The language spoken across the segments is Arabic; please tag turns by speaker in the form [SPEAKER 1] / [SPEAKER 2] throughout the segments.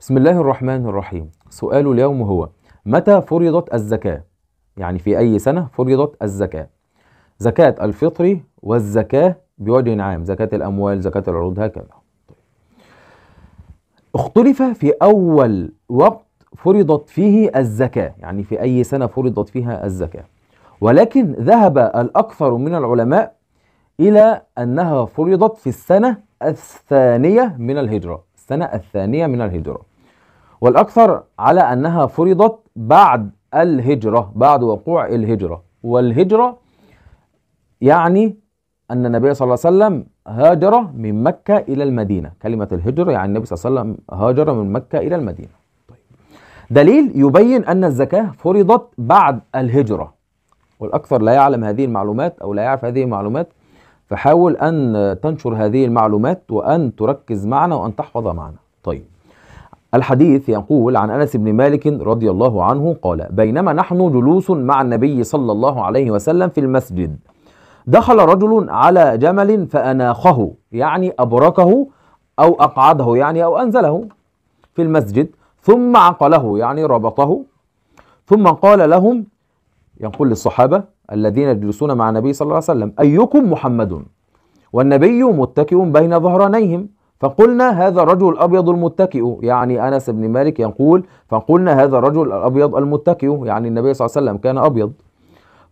[SPEAKER 1] بسم الله الرحمن الرحيم سؤال اليوم هو متى فرضت الزكاة؟ يعني في أي سنة فرضت الزكاة؟ زكاة الفطر والزكاة بوجه عام زكاة الأموال زكاة العروض هكذا اختلف في أول وقت فرضت فيه الزكاة يعني في أي سنة فرضت فيها الزكاة ولكن ذهب الأكثر من العلماء إلى أنها فرضت في السنة الثانية من الهجرة السنة الثانية من الهجرة والأكثر على أنها فرضت بعد الهجرة بعد وقوع الهجرة والهجرة يعني أن النبي صلى الله عليه وسلم هاجر من مكة إلى المدينة كلمة الهجرة يعني النبي صلى الله عليه وسلم هاجر من مكة إلى المدينة طيب. دليل يبين أن الزكاة فرضت بعد الهجرة والأكثر لا يعلم هذه المعلومات أو لا يعرف هذه المعلومات فحاول أن تنشر هذه المعلومات وأن تركز معنا وأن تحفظ معنا طيب الحديث يقول عن أنس بن مالك رضي الله عنه قال بينما نحن جلوس مع النبي صلى الله عليه وسلم في المسجد دخل رجل على جمل فأناخه يعني أبركه أو أقعده يعني أو أنزله في المسجد ثم عقله يعني ربطه ثم قال لهم ينقل للصحابة الذين يجلسون مع النبي صلى الله عليه وسلم أيكم محمد والنبي متكئ بين ظهرانيهم فقلنا هذا الرجل الأبيض المتكئ يعني أنس بن مالك يقول فقلنا هذا الرجل الأبيض المتكئ يعني النبي صلى الله عليه وسلم كان أبيض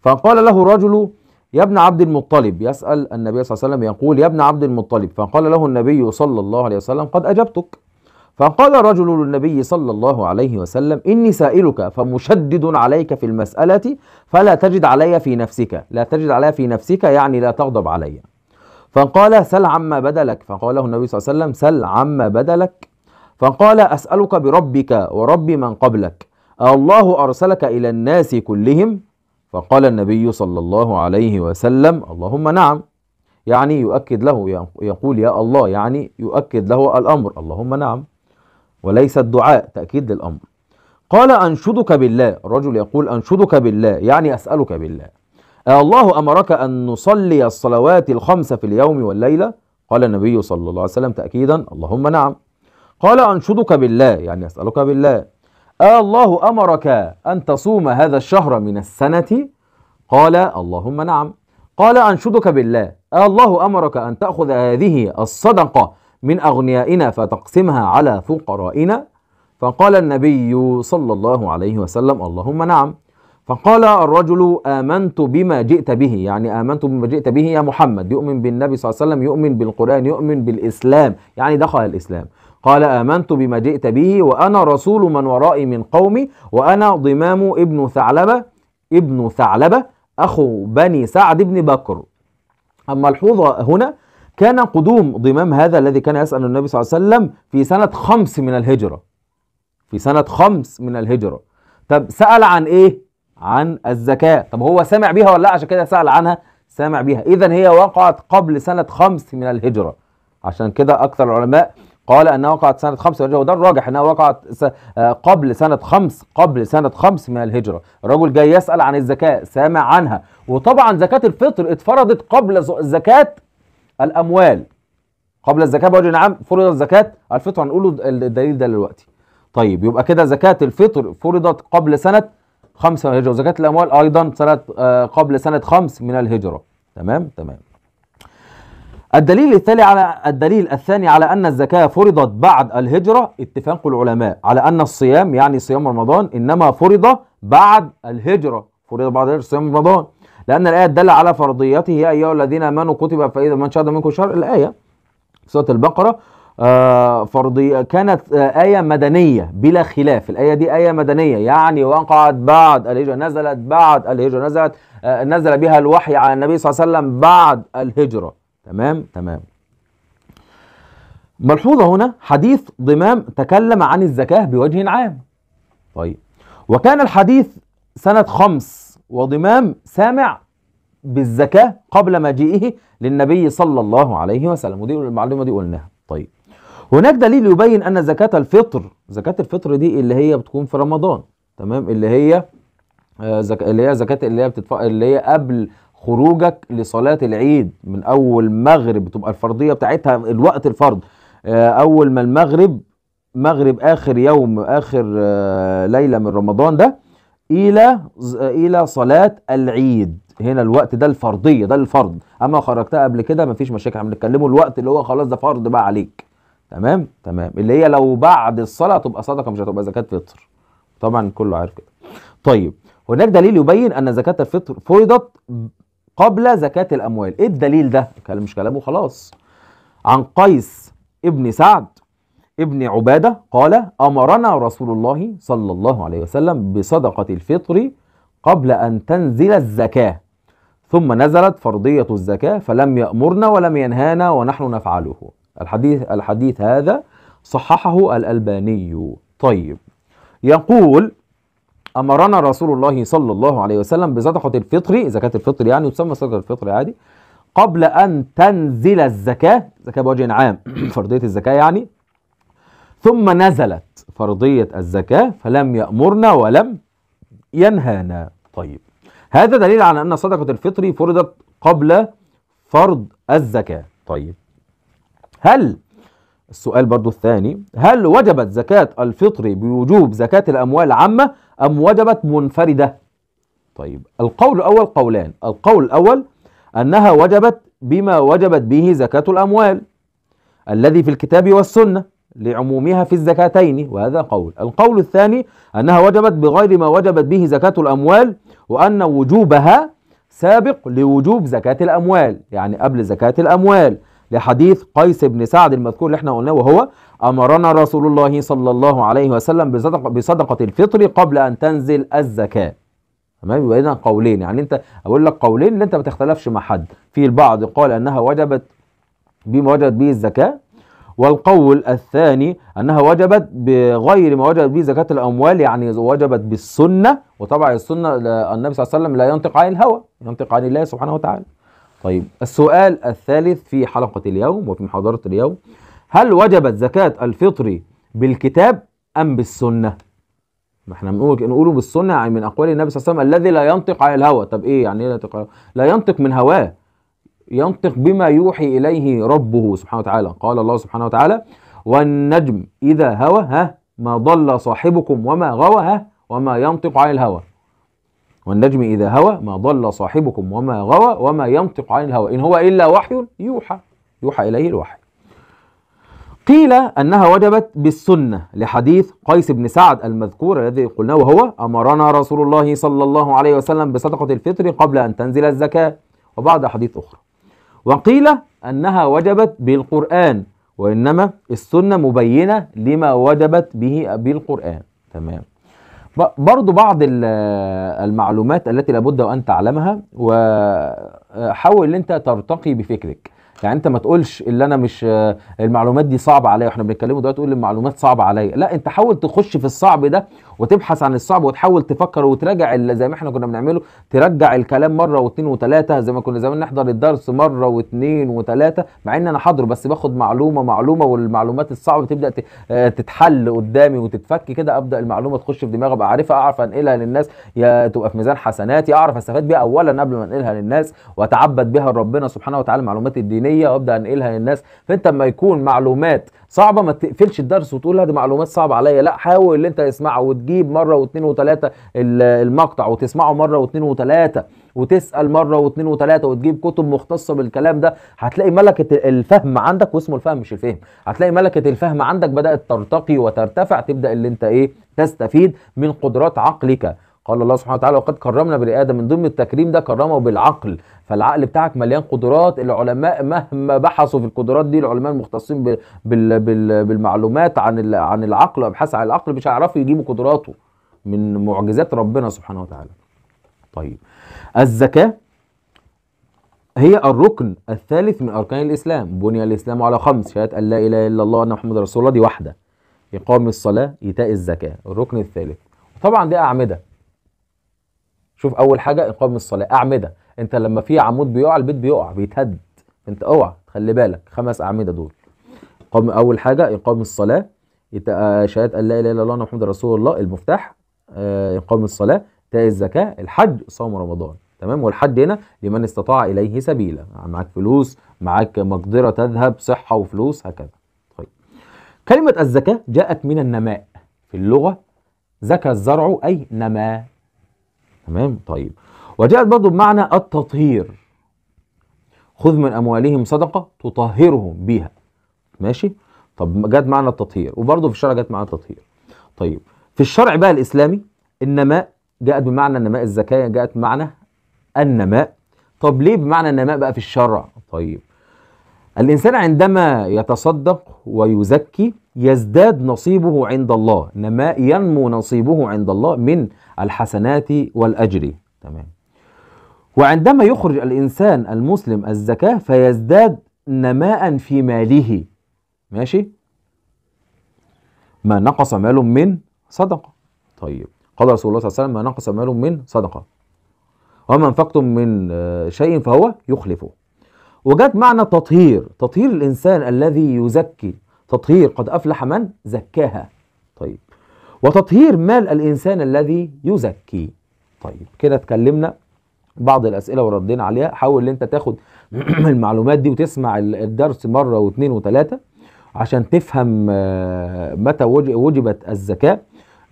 [SPEAKER 1] فقال له الرجل يا ابن عبد المطلب يسأل النبي صلى الله عليه وسلم يقول يا ابن عبد المطلب فقال له النبي صلى الله عليه وسلم قد أجبتك فقال رجل للنبي صلى الله عليه وسلم إني سائلك فمشدد عليك في المسألة فلا تجد علي في نفسك لا تجد علي في نفسك يعني لا تغضب علي فقال سل عما بدلك فقال له النبي صلى الله عليه وسلم سل عما بدلك فقال أسألك بربك ورب من قبلك الله أرسلك إلى الناس كلهم فقال النبي صلى الله عليه وسلم اللهم نعم يعني يؤكد له يقول يا الله يعني يؤكد له الأمر اللهم نعم وليس الدعاء تأكيد للأمر قال أنشدك بالله الرجل يقول أنشدك بالله يعني أسألك بالله أه الله أمرك أن نصلي الصلوات الخمسة في اليوم والليلة قال النبي صلى الله عليه وسلم تأكيدا اللهم نعم قال أنشدك بالله يعني أسألك بالله أه الله أمرك أن تصوم هذا الشهر من السنة قال اللهم نعم قال أنشدك بالله أه الله أمرك أن تأخذ هذه الصدقة من أغنيائنا فتقسمها على فقرائنا فقال النبي صلى الله عليه وسلم اللهم نعم فقال الرجل آمنت بما جئت به يعني آمنت بما جئت به يا محمد يؤمن بالنبي صلى الله عليه وسلم يؤمن بالقرآن يؤمن بالإسلام يعني دخل الإسلام قال آمنت بما جئت به وأنا رسول من ورائي من قومي وأنا ضمام ابن ثعلبة ابن ثعلبة أخو بني سعد بن بكر الملحوظة هنا كان قدوم ضمام هذا الذي كان يسأل النبي صلى الله عليه وسلم في سنة خمس من الهجرة في سنة خمس من الهجرة طب سأل عن إيه؟ عن الزكاة طب هو سمع بيها ولا لا عشان كده سأل عنها سامع بيها إذا هي وقعت قبل سنة خمس من الهجرة عشان كده أكثر العلماء قال انها وقعت سنه خمس من الهجره وده الراجح انها وقعت آه، قبل سنه خمس قبل سنه خمس من الهجره الرجل جاي يسال عن الزكاه سامع عنها وطبعا زكاه الفطر اتفرضت قبل زكاه الأموال قبل الزكاة بوجه نعم فرضت زكاة الفطر هنقول الدليل ده دلوقتي طيب يبقى كده زكاة الفطر فرضت قبل سنة خمسة من الهجرة وزكاة الأموال أيضا سنة آه، قبل سنة خمس من الهجرة تمام تمام الدليل الثاني على الدليل الثاني على أن الزكاة فرضت بعد الهجرة اتفاق العلماء على أن الصيام يعني صيام رمضان إنما فرض بعد الهجرة فرض بعد الهجرة صيام رمضان لأن الآية تدل على فرضيته يا أيها الذين آمنوا كتب فإذا من شهد منكم شر الآية سورة البقرة آه فرضية كانت آه آية مدنية بلا خلاف الآية دي آية مدنية يعني وقعت بعد الهجرة نزلت بعد الهجرة نزلت آه نزل بها الوحي على النبي صلى الله عليه وسلم بعد الهجرة تمام تمام ملحوظة هنا حديث ضمام تكلم عن الزكاة بوجه عام طيب وكان الحديث سنة خمس وضمام سامع بالزكاة قبل مجيئه للنبي صلى الله عليه وسلم ودي المعلومة دي قلناها طيب هناك دليل يبين أن زكاة الفطر زكاة الفطر دي اللي هي بتكون في رمضان تمام اللي هي آه، زك... اللي هي زكاة اللي هي بتدفع اللي هي قبل خروجك لصلاة العيد من أول مغرب بتبقى الفرضية بتاعتها الوقت الفرض آه، أول ما المغرب مغرب آخر يوم آخر آه، ليلة من رمضان ده إلى إلى صلاة العيد هنا الوقت ده الفرضيه ده الفرض اما خرجتها قبل كده مفيش مشاكل احنا بنتكلموا الوقت اللي هو خلاص ده فرض بقى عليك تمام تمام اللي هي لو بعد الصلاه تبقى صدقه مش هتبقى زكاه فطر طبعا كله عارف كده طيب هناك دليل يبين ان زكاه الفطر فرضت قبل زكاه الاموال ايه الدليل ده كلام مش كلامه خلاص عن قيس ابن سعد ابن عباده قال امرنا رسول الله صلى الله عليه وسلم بصدقه الفطر قبل ان تنزل الزكاه ثم نزلت فرضية الزكاة فلم يأمرنا ولم ينهانا ونحن نفعله الحديث الحديث هذا صححه الألباني طيب يقول أمرنا رسول الله صلى الله عليه وسلم بصدقة الفطر زكاة الفطر يعني تسمى صدقة الفطر عادي قبل أن تنزل الزكاة زكاة بوجه عام فرضية الزكاة يعني ثم نزلت فرضية الزكاة فلم يأمرنا ولم ينهانا طيب هذا دليل على أن صدقة الفطر فرضت قبل فرض الزكاة طيب هل السؤال برضو الثاني هل وجبت زكاة الفطر بوجوب زكاة الأموال عامة أم وجبت منفردة طيب القول الأول قولان القول الأول أنها وجبت بما وجبت به زكاة الأموال الذي في الكتاب والسنة لعمومها في الزكاتين وهذا قول القول الثاني أنها وجبت بغير ما وجبت به زكاة الأموال وأن وجوبها سابق لوجوب زكاة الأموال يعني قبل زكاة الأموال لحديث قيس بن سعد المذكور اللي احنا قلناه وهو أمرنا رسول الله صلى الله عليه وسلم بصدقة, بصدقة الفطر قبل أن تنزل الزكاة تمام يبقى إذا قولين يعني أنت أقول لك قولين اللي أنت ما تختلفش مع حد في البعض قال أنها وجبت بما وجبت به الزكاة والقول الثاني أنها وجبت بغير ما وجبت به زكاة الأموال يعني وجبت بالسنة وطبعا السنة النبي صلى الله عليه وسلم لا ينطق عن الهوى ينطق عن الله سبحانه وتعالى طيب السؤال الثالث في حلقة اليوم وفي محاضرة اليوم هل وجبت زكاة الفطر بالكتاب أم بالسنة؟ ما احنا بنقول نقوله بالسنة يعني من أقوال النبي صلى الله عليه وسلم الذي لا ينطق عن الهوى طب إيه يعني لا ينطق لا ينطق من هواه ينطق بما يوحي إليه ربه سبحانه وتعالى قال الله سبحانه وتعالى والنجم إذا هوى ها ما ضل صاحبكم وما غوى ها وما ينطق عن الهوى والنجم إذا هوى ما ضل صاحبكم وما غوى وما ينطق عن الهوى إن هو إلا وحي يوحى يوحى إليه الوحي قيل أنها وجبت بالسنة لحديث قيس بن سعد المذكور الذي قلناه وهو أمرنا رسول الله صلى الله عليه وسلم بصدقة الفطر قبل أن تنزل الزكاة وبعد حديث أخرى وقيل أنها وجبت بالقرآن وإنما السنة مبينة لما وجبت به بالقرآن تمام برضو بعض المعلومات التي لابد وأن تعلمها وحاول أنت ترتقي بفكرك يعني انت ما تقولش اللي انا مش المعلومات دي صعبه عليا واحنا بنتكلموا دلوقتي تقول المعلومات صعبه عليا لا انت حاول تخش في الصعب ده وتبحث عن الصعب وتحاول تفكر وتراجع زي ما احنا كنا بنعمله ترجع الكلام مره واثنين وثلاثه زي ما كنا زمان نحضر الدرس مره واثنين وثلاثه مع ان انا حاضره بس باخد معلومه معلومه والمعلومات الصعبه تبدا آه، تتحل قدامي وتتفك كده ابدا المعلومه تخش في دماغي ابقى عارفها اعرف انقلها للناس يا تبقى في ميزان حسناتي اعرف استفاد بيها اولا قبل ما انقلها للناس واتعبد بها لربنا سبحانه وتعالى المعلومات الدينيه وابدا انقلها للناس فانت اما يكون معلومات صعبه ما تقفلش الدرس وتقول هذه معلومات صعبه عليا لا حاول اللي انت تسمعه وتجيب مره واثنين وثلاثه المقطع وتسمعه مره واثنين وثلاثه وتسال مره واثنين وثلاثه وتجيب كتب مختصه بالكلام ده هتلاقي ملكه الفهم عندك واسمه الفهم مش الفهم هتلاقي ملكه الفهم عندك بدات ترتقي وترتفع تبدا اللي انت ايه تستفيد من قدرات عقلك قال الله سبحانه وتعالى وقد كرمنا بني ادم من ضمن التكريم ده كرمه بالعقل فالعقل بتاعك مليان قدرات العلماء مهما بحثوا في القدرات دي العلماء المختصين بال بال بالمعلومات عن عن العقل وابحاث عن العقل مش هيعرفوا يجيبوا قدراته من معجزات ربنا سبحانه وتعالى طيب الزكاه هي الركن الثالث من اركان الاسلام بني الاسلام على خمس شهاده ان لا اله الا الله وان محمد رسول الله دي واحده اقام الصلاه ايتاء الزكاه الركن الثالث طبعا دي اعمده شوف اول حاجه اقام الصلاه اعمده انت لما في عمود بيقع البيت بيقع بيتهد انت اوعى خلي بالك خمس اعمده دول قام اول حاجه اقام الصلاه آه، شهاده ان لا اله الا الله محمد رسول الله المفتاح آه، اقام الصلاه تاء الزكاه الحج صوم رمضان تمام والحد هنا لمن استطاع اليه سبيلا معاك فلوس معاك مقدره تذهب صحه وفلوس هكذا طيب كلمه الزكاه جاءت من النماء في اللغه زكى الزرع اي نما تمام طيب وجاءت برضه بمعنى التطهير خذ من اموالهم صدقه تطهرهم بها ماشي طب جت معنى التطهير وبرضه في الشرع جت معنى التطهير طيب في الشرع بقى الاسلامي النماء جاءت بمعنى النماء الزكاه جاءت بمعنى النماء طب ليه بمعنى النماء بقى في الشرع طيب الإنسان عندما يتصدق ويزكي يزداد نصيبه عند الله نما ينمو نصيبه عند الله من الحسنات والأجر تمام وعندما يخرج الإنسان المسلم الزكاة فيزداد نماء في ماله ماشي ما نقص مال من صدقة طيب قال رسول الله صلى الله عليه وسلم ما نقص مال من صدقة وما انفقتم من آه، شيء فهو يخلفه وجد معنى تطهير تطهير الإنسان الذي يزكي تطهير قد أفلح من زكاها طيب وتطهير مال الإنسان الذي يزكي طيب كده اتكلمنا بعض الأسئلة وردينا عليها حاول ان انت تاخد المعلومات دي وتسمع الدرس مرة واثنين وثلاثة عشان تفهم آه، متى وجبت الزكاة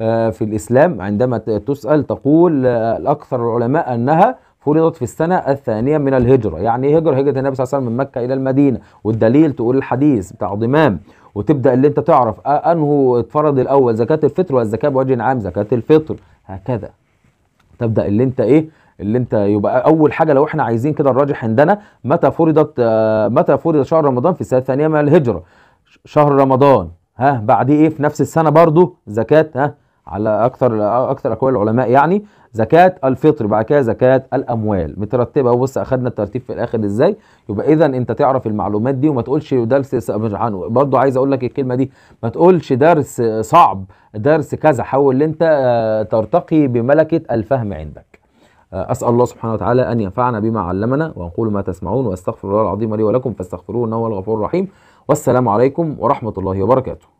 [SPEAKER 1] آه، في الإسلام عندما تسأل تقول آه، الأكثر العلماء أنها فرضت في السنة الثانية من الهجرة يعني ايه هجرة هجرة النبي صلى الله عليه وسلم من مكة إلى المدينة والدليل تقول الحديث بتاع ضمام وتبدأ اللي انت تعرف أنه اتفرض الأول زكاة الفطر والزكاة بوجه عام زكاة الفطر هكذا تبدأ اللي انت ايه اللي انت يبقى اول حاجه لو احنا عايزين كده الراجح عندنا متى فرضت آه متى فرض شهر رمضان في السنه الثانيه من الهجره شهر رمضان ها بعديه ايه في نفس السنه برضو زكاه ها على اكثر اكثر اقوال العلماء يعني زكاه الفطر بعد كده زكاه الاموال مترتبه اهو بص اخدنا الترتيب في الاخر ازاي يبقى اذا انت تعرف المعلومات دي وما تقولش درس برضه برضو عايز اقول لك الكلمه دي ما تقولش درس صعب درس كذا حاول انت آه، ترتقي بملكه الفهم عندك آه، أسأل الله سبحانه وتعالى أن ينفعنا بما علمنا ونقول ما تسمعون وأستغفر الله العظيم لي ولكم فاستغفروه إنه هو الغفور الرحيم والسلام عليكم ورحمة الله وبركاته